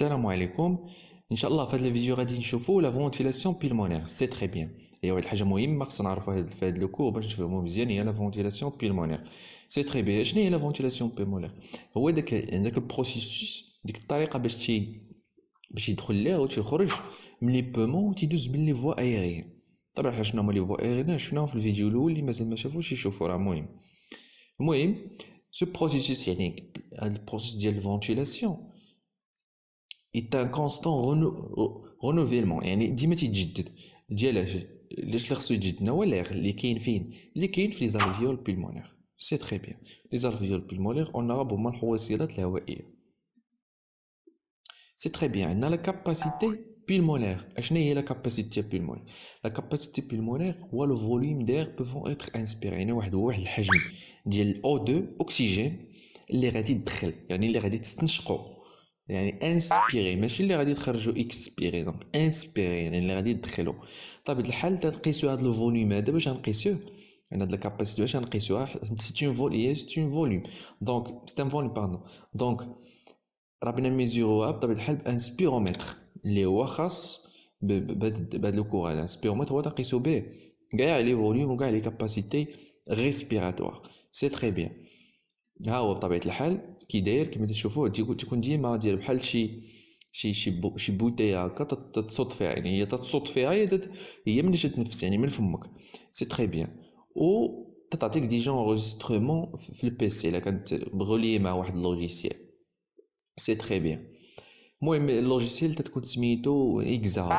السلام عليكم ان شاء الله في هذا الفيديو غادي نشوفوا لا فونتيلاسيون بيلمونير سي تري بيان هي واحد الحاجه مهمه خصنا نعرفوها في هذا الكور باش نفهمو مزيان هي لا فونتيلاسيون بيلمونير سي تري بيان شنو هي لا فونتيلاسيون بيلمونير هو داك داك البروسيسوس ديك الطريقه باش تي باش يدخل الاير وتيخرج من لي بومون وتيدوز من لي فوا ايريان طبعا حنا شنو هما لي فوا ايريان شفناهم في الفيديو الاول اللي مازال ما شافوش يشوفوا راه مهم المهم سو بروسيسوس يعني هاد البروسيس ديال الفونتيلاسيون est ان كونستون رونوفيلمون يعني ديما تيتجدد ديال علاش لي خصو يتجدد هو l'air اللي كاين فين اللي كاين في لي زالفيول بيلمونير سي تري بيان لي زالفيول بيلمونير اون عرب هما الحويصلات الهوائيه سي تري بيان عندنا لا كاباسيتي pulmonaire. Quelle est la capacité pulmonaire La capacité pulmonaire ou le volume d'air pouvant être inspiré. يعني واحد هو واحد الحجم ديال او 2 اوكسيجين اللي غادي يدخل يعني اللي غادي تستنشقو يعني انسبيري ماشي اللي غادي تخرجو اكسبيري دونك انسبيري يعني اللي غادي تدخلو طبيعة الحال تنقيسو هاد الفوليوم هذا باش غنقيسوه انا يعني هاد الكاباسيتي باش غنقيسوها سيت اون فول هي سي اون فوليوم دونك سيت ان فوليوم باردون دونك راه بنا ميزيروها بطبيعة الحال بانسبيرومتر اللي هو خاص بهاد بهاد الكور هذا سبيرومتر هو تقيسو به كاع لي فوليوم وكاع لي كاباسيتي ريسبيراتوار سي تخي بيان ها هو بطبيعه الحال كي داير كما تشوفوا تكون ديما داير بحال شي شي شي بو شي بوتي هكا تتصوت فيها يعني هي تتصوت فيها هي هي من نفس يعني من فمك سي تري بيان و تعطيك جون انغيسترومون في البيسي الا كانت بغولي مع واحد اللوجيسيال سي تري بيان المهم اللوجيسيال تتكون سميتو اكزا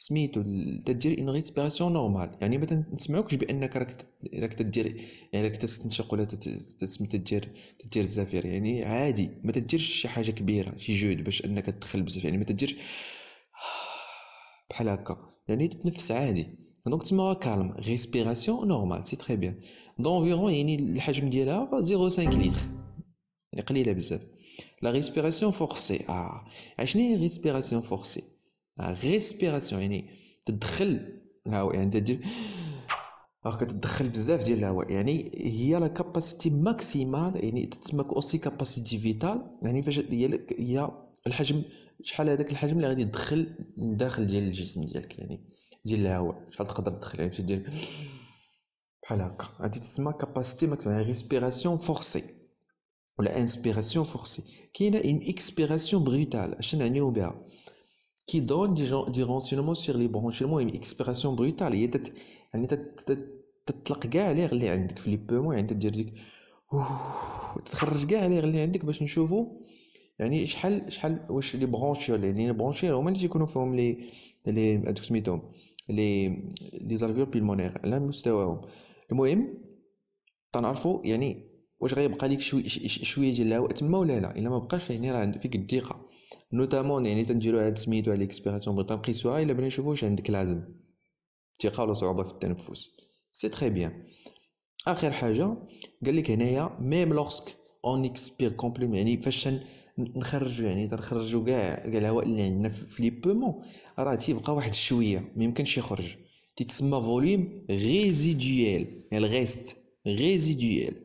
سميتو تدير اون ريسبيراسيون نورمال يعني ما تسمعوكش بانك راك راك تدير يعني راك تستنشق ولا تدير تدير الزفير يعني عادي ما تديرش شي حاجه كبيره شي جهد باش انك تدخل بزاف يعني ما تديرش بحال هكا يعني تتنفس عادي دونك تسمى كالم ريسبيراسيون نورمال سي تري بيان دونفيرون يعني الحجم ديالها 0.5 لتر يعني قليله بزاف لا ريسبيراسيون فورسي اه شنو هي ريسبيراسيون فورسي ريسبيراسيون يعني تدخل الهواء يعني تدير راك تدخل بزاف ديال الهواء يعني هي لا كاباسيتي ماكسيمال يعني تسمى اوسي كاباسيتي فيتال يعني فاش هي هي الحجم شحال هذاك الحجم اللي غادي تدخل لداخل ديال الجسم ديالك يعني ديال الهواء شحال تقدر تدخل يعني دير بحال هكا هادي تسمى كاباسيتي ماكسيمال ريسبيراسيون فورسي ولا انسبيراسيون فورسي كاينه ان اكسبيراسيون بروتال اش نعنيو بها qui donne du renseignement sur les branchements et une expiration brutale هي تت يعني تت تطلق كاع لي اللي عندك في لي بومون يعني تدير ديك تخرج كاع لي اللي عندك باش نشوفو يعني شحال شحال واش لي برونشيول يعني لي برونشيول هما اللي تيكونوا فيهم لي لي هادوك سميتهم لي لي زالفيول بيلمونير على مستواهم المهم تنعرفو يعني واش غيبقى ليك شوي شويه ديال الهواء تما ولا لا الا ما بقاش يعني راه فيك الضيقه نوتامون يعني تنديرو هاد سميتو هاد ليكسبيراسيون بغيت نقيسوها الا بغينا نشوفو واش عندك لازم ثقه ولا صعوبه في التنفس سي تخي بيان اخر حاجه قال لك هنايا ميم لوغسك اون اكسبير كومبليمون يعني فاش نخرجو يعني تنخرجو كاع كاع الهواء اللي عندنا في لي بومون راه تيبقى واحد شويه ميمكنش يخرج تيتسمى فوليوم غيزيديال يعني الغيست ريزيديال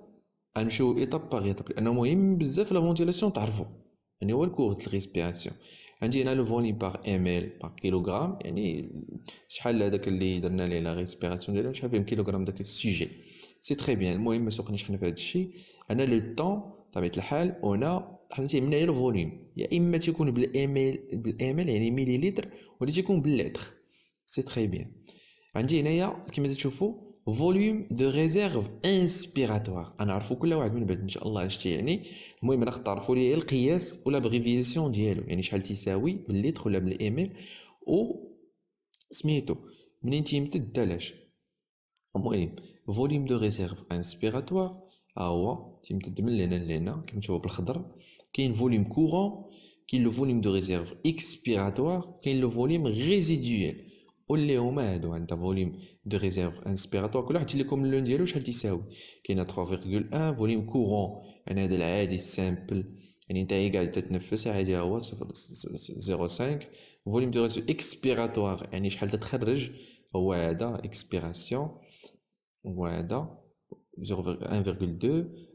غنمشيو ايطاب باغ ايطاب لانه مهم بزاف لا فونتيلاسيون تعرفو يعني هو الكور ديال الريسبيراسيون عندي هنا لو فولي باغ ام ال باغ كيلوغرام يعني شحال هذاك اللي درنا ليه لا ريسبيراسيون ديالو شحال فيهم كيلوغرام داك السيجي سي تري بيان المهم ما سوقناش حنا في هذا الشيء انا لو طون بطبيعه الحال هنا حنا تيهمنا غير الفوليوم يا اما تيكون بالام ال بالام ال يعني لتر ولا تيكون باللتر سي تري بيان عندي هنايا كما تشوفوا فوليوم دو ريزيرف انسبيراتوار انا عرفوا كل واحد من بعد ان شاء الله اش يعني المهم راه تعرفوا لي القياس ولا بريفيزيون ديالو يعني شحال تساوي بالليتر ولا بالاميل و سميتو منين تيمتد حتى المهم فوليوم دو ريزيرف انسبيراتوار ها هو تيمتد من لهنا لهنا كما تشوفوا بالخضر كاين فوليوم كورون كاين لو فوليوم دو ريزيرف اكسبيراتوار كاين لو فوليوم ريزيديويل واللي هما هادو عندنا فوليوم دو ريزيرف انسبيراتوار كل واحد لكم اللون ديالو شحال تيساوي كاين 3.1 فوليوم كورون يعني هذا العادي السامبل يعني نتايا قاعد تتنفس عادي هو 0.5 فوليوم دو ريزيرف اكسبيراتوار يعني شحال تتخرج هو هذا اكسبيراسيون هو هذا 1.2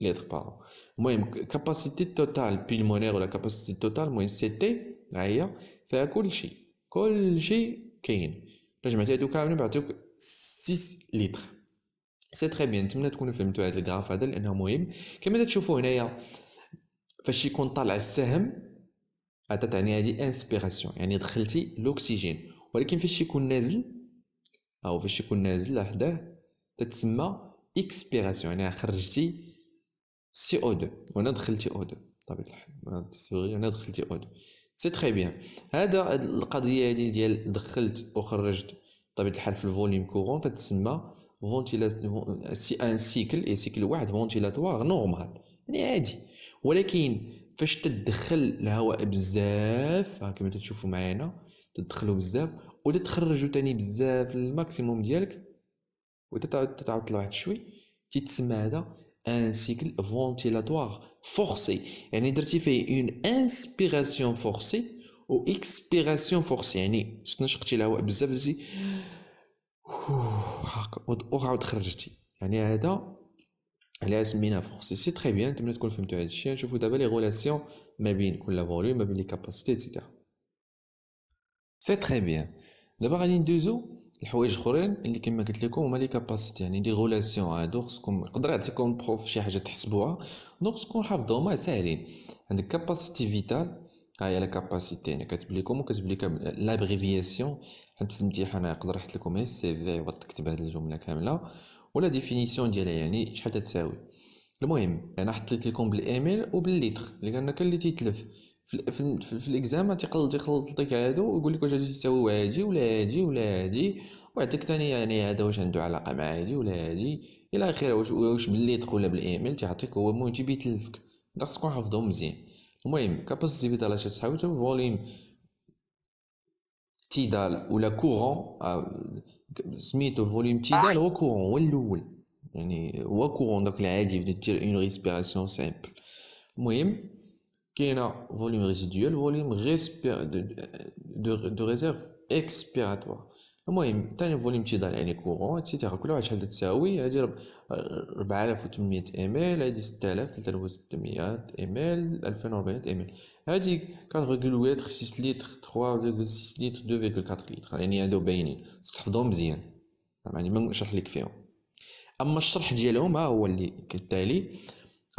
lettres, pardon. المهم كاباسيتي توتال بيلمونير ولا كاباسيتي توتال المهم سي تي هي فيها كلشي كلشي كاين جمعتي هادو كاملين بعطيوك 6 لتر سي تري بيان نتمنى تكونوا فهمتوا هاد الكراف هذا لانه مهم كما تشوفوا هنايا فاش يكون طالع السهم هذا تعني هذه انسبيراسيون يعني دخلتي الاكسجين ولكن فاش يكون نازل او فاش يكون نازل لحداه تتسمى اكسبيراسيون يعني خرجتي سي او 2 وانا دخلتي او 2 بطبيعه الحال السوري انا دخلتي او 2 سي تري بيان هذا القضيه هذه ديال دخلت وخرجت بطبيعه الحال في الفوليوم كورون تتسمى سي ان سيكل اي سيكل واحد فونتيلاتوار نورمال يعني عادي ولكن فاش تدخل الهواء بزاف ها كما تشوفوا هنا تدخلو بزاف وتتخرجو تاني بزاف الماكسيموم ديالك وتتعاود تطلع واحد شوي تيتسمى هذا un cycle ventilatoire forcé. يعني درتي فيه une inspiration forcée ou expiration forcée يعني استنشقتي الهواء بزاف زي هاكا وعاود خرجتي يعني هذا عليها سميناها فورسي سي تري بيان نتمنى تكون فهمتوا هذا الشيء نشوفوا دابا لي غولاسيون ما بين كل فوليوم ما بين لي كاباسيتي ايتترا سي تري بيان دابا غادي ندوزو الحوايج اخرين اللي كما قلت لكم هما لي كاباسيتي يعني لي غولاسيون هادو خصكم يقدر يعطيكم بروف شي حاجه تحسبوها دونك خصكم حافظوهم ساهلين عندك كاباسيتي فيتال ها هي لا كاباسيتي يعني كتب لكم وكتب لك لابريفياسيون حيت في الامتحان يقدر يحط لكم هي ايه السي في وتكتب هاد الجمله كامله ولا ديفينيسيون ديالها يعني شحال تساوي المهم انا حطيت لكم بالايميل وبالليتر اللي قالنا كان اللي تيتلف في في, الاكزام تيقلط يخلط لك هادو ويقول لك واش هادو تساوي هادي ولا هادي ولا هادي ويعطيك ثاني يعني هذا واش عنده علاقه مع هادي ولا هادي الى اخره واش واش بالليت ولا بالايميل تيعطيك هو المهم تيبي تلفك خاصك تكون حافظهم مزيان المهم كاباسيتي فيتال اش تحاول فوليم تيدال ولا كورون آه، سميتو فوليم تيدال هو كورون هو الاول يعني هو كورون داك العادي بدا دير اون ريسبيراسيون سامبل المهم كاينه فوليوم ريزيديول فوليوم غيسبير دو ريزيرف اكسبيراتوار المهم ثاني فوليوم تيضل يعني كورون اتسيتيرا كل واحد شحال تساوي هادي 4800 ام ال هادي 6000 3600 ام ال 2400 ام ال هادي 4.8 6 لتر 3.6 لتر 2.4 لتر يعني هادو باينين خصك تحفظهم مزيان يعني ما نشرح لك فيهم اما الشرح ديالهم ها هو اللي كالتالي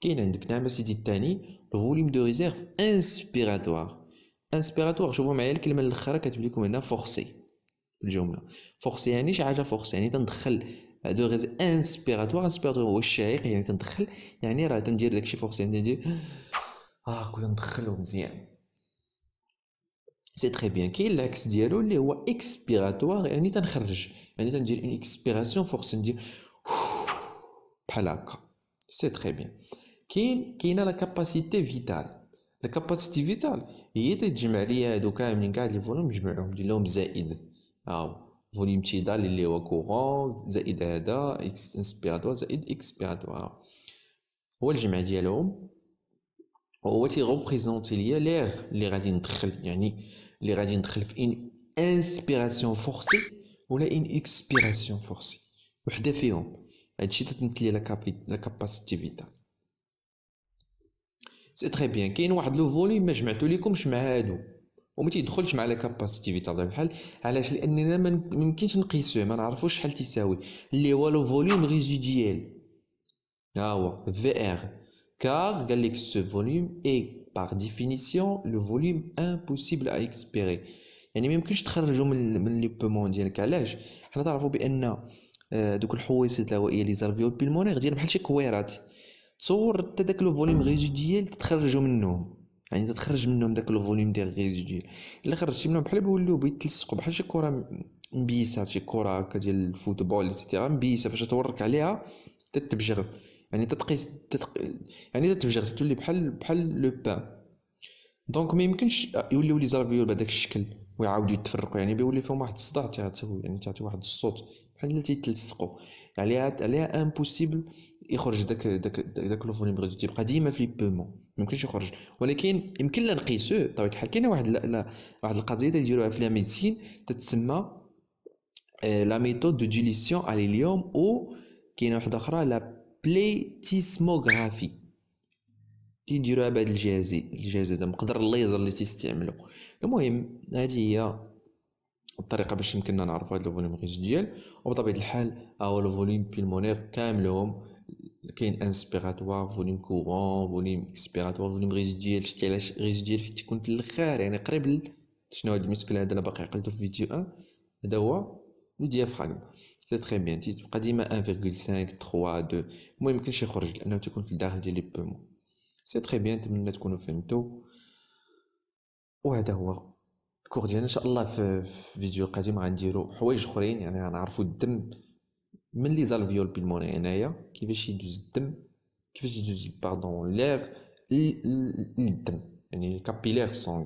كاين عندك نعم سيدي الثاني الفوليوم دو ريزيرف انسبيراتوار انسبيراتوار شوفوا معايا الكلمه الاخرى كتبان لكم هنا فورسي في الجمله فورسي يعني شي حاجه فورسي يعني تندخل دو غاز انسبيراتوار انسبيراتوار هو الشهيق يعني تندخل يعني راه تندير داكشي فورسي يعني تندير اه كنت ندخلو مزيان سي تري بيان كاين العكس ديالو اللي هو اكسبيراتوار يعني تنخرج يعني تندير اون اكسبيراسيون فورس ندير بحال هكا سي تري بيان كاين كاينه لا كاباسيتي فيتال لا كاباسيتي فيتال هي تجمع ليا هادو كاملين كاع لي فولوم نجمعهم ندير لهم زائد ها فوليوم تيدال اللي هو كورون زائد هذا اكس انسبيراتوار زائد اكسبيراتوار هو الجمع ديالهم وهو تيغوبريزونتي ليا ليغ اللي غادي ندخل يعني اللي غادي ندخل في ان انسبيراسيون فورسي ولا ان اكسبيراسيون فورسي وحده فيهم هادشي تتمثل لي لا كاباسيتي فيتال سي تري بيان كاين واحد لو فوليوم ما جمعتو ليكمش مع هادو وما تيدخلش مع لا كاباسيتي تاع بحال علاش لاننا ما يمكنش نقيسوه ما نعرفوش شحال تيساوي اللي هو لو فوليوم ريزيديال ها هو في ار كار قال سو volume est par ديفينيسيون لو volume امبوسيبل ا اكسبيري يعني ما يمكنش تخرجوا من من لي بومون ديالك علاش حنا تعرفوا بان آه، دوك الحويصات الهوائيه لي زارفيو بيلمونير ديال بحال شي كويرات تصور حتى داك لو فوليوم ريزيديال تتخرجوا منهم يعني تتخرج منهم داك لو فوليوم ديال ريزيديال الا خرجتي منهم بحال بيوليو بيتلصقوا بحال شي كره مبيسه شي كره هكا ديال الفوتبول ايتترا مبيسه فاش تورك عليها تتبجغ يعني تتقيس تتق... يعني تتبجغ تولي بحال بحال لو بان دونك ما يمكنش يوليو لي زافيول بهذاك الشكل ويعاودوا يتفرقوا يعني بيولي فيهم واحد الصداع تاع يعني تاع واحد الصوت بحال اللي تيتلصقوا عليها عليها امبوسيبل يخرج داك داك داك لو فوليوم ريزو تيبقى ديما في لي بومون ميمكنش يخرج ولكن يمكن نقيسو نقيسوه بطبيعه طيب، الحال كاينه واحد لا واحد القضيه تيديروها في لا ميديسين تتسمى آه، لا ميثود دو ديليسيون على اليوم او كاينه واحده اخرى لا بليتيسموغرافي تيديروها بهاد الجهاز الجهاز هذا مقدر الليزر اللي تيستعملو المهم هذه هي الطريقه باش يمكننا نعرفوا هاد الفوليوم غيز ديال وبطبيعه الحال ها هو الفوليوم بيلمونير كاملهم كاين انسبيراتوار فوليم كورون فوليم اكسبيراتوار فوليم ريزيديال شتي علاش ريزيديال فيك تكون الاخر يعني قريب شنو هاد الميسكل هذا انا باقي عقلته في فيديو 1 هذا هو لو ديافراغم سي تري بيان تيبقى ديما 1.5 3 2 المهم كلشي يخرج لانه تيكون في الداخل ديال لي بومو سي تري بيان نتمنى تكونوا فهمتوا وهذا هو الكور ديالنا ان شاء الله في فيديو القادم غنديروا حوايج اخرين يعني غنعرفوا الدم Mais les alvéoles pulmonaires en aille, qui vechaient du zid, qui vechaient du pardon, l'air, l'item, et les capillaires sanguins.